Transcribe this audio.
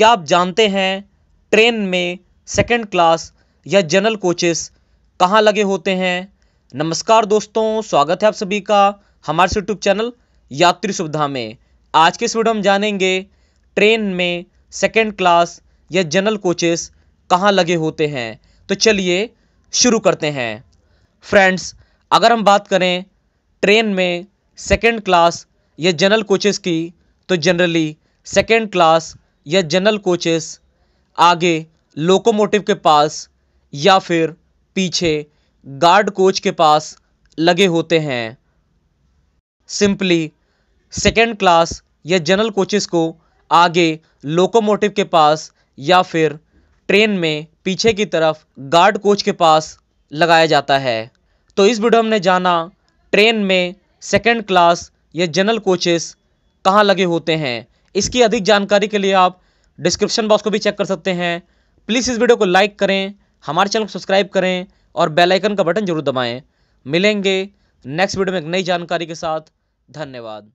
क्या आप जानते हैं ट्रेन में सेकंड क्लास या जनरल कोचेस कहाँ लगे होते हैं नमस्कार दोस्तों स्वागत है आप सभी का हमारे यूट्यूब चैनल यात्री सुविधा में आज के इस वीडियो हम जानेंगे ट्रेन में सेकंड क्लास या जनरल कोचेस कहाँ लगे होते हैं तो चलिए शुरू करते हैं फ्रेंड्स अगर हम बात करें ट्रेन में सेकेंड क्लास या जनरल कोचेस की तो जनरली सेकेंड क्लास या जनरल कोचेस आगे लोकोमोटिव के पास या फिर पीछे गार्ड कोच के पास लगे होते हैं सिंपली सेकेंड क्लास या जनरल कोचेस को आगे लोकोमोटिव के पास या फिर ट्रेन में पीछे की तरफ गार्ड कोच के पास लगाया जाता है तो इस वीडियो हमने जाना ट्रेन में सेकेंड क्लास या जनरल कोचेस कहाँ लगे होते हैं इसकी अधिक जानकारी के लिए आप डिस्क्रिप्शन बॉक्स को भी चेक कर सकते हैं प्लीज़ इस वीडियो को लाइक करें हमारे चैनल को सब्सक्राइब करें और बेल आइकन का बटन जरूर दबाएं मिलेंगे नेक्स्ट वीडियो में एक नई जानकारी के साथ धन्यवाद